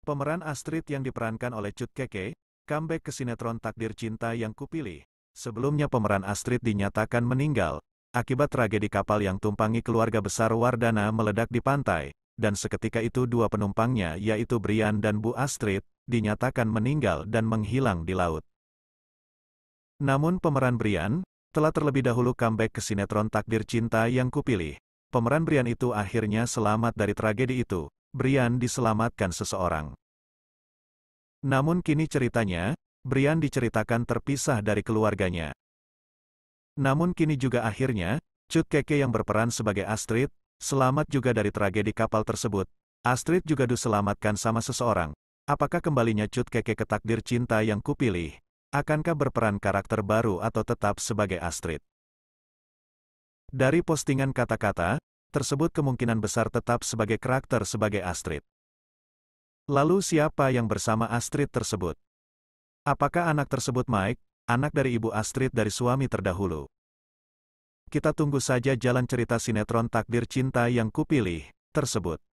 Pemeran Astrid yang diperankan oleh Cut Keke, comeback ke sinetron Takdir Cinta yang kupilih. Sebelumnya pemeran Astrid dinyatakan meninggal, akibat tragedi kapal yang tumpangi keluarga besar Wardana meledak di pantai, dan seketika itu dua penumpangnya yaitu Brian dan Bu Astrid, dinyatakan meninggal dan menghilang di laut. Namun pemeran Brian, telah terlebih dahulu comeback ke sinetron Takdir Cinta yang kupilih. Pemeran Brian itu akhirnya selamat dari tragedi itu, Brian diselamatkan seseorang. Namun kini ceritanya, Brian diceritakan terpisah dari keluarganya. Namun kini juga akhirnya, Cut Keke yang berperan sebagai Astrid, selamat juga dari tragedi kapal tersebut. Astrid juga diselamatkan sama seseorang. Apakah kembalinya Cut Keke ke takdir cinta yang kupilih? Akankah berperan karakter baru atau tetap sebagai Astrid? Dari postingan kata-kata, tersebut kemungkinan besar tetap sebagai karakter sebagai Astrid. Lalu siapa yang bersama Astrid tersebut? Apakah anak tersebut Mike, anak dari ibu Astrid dari suami terdahulu? Kita tunggu saja jalan cerita sinetron takdir cinta yang kupilih, tersebut.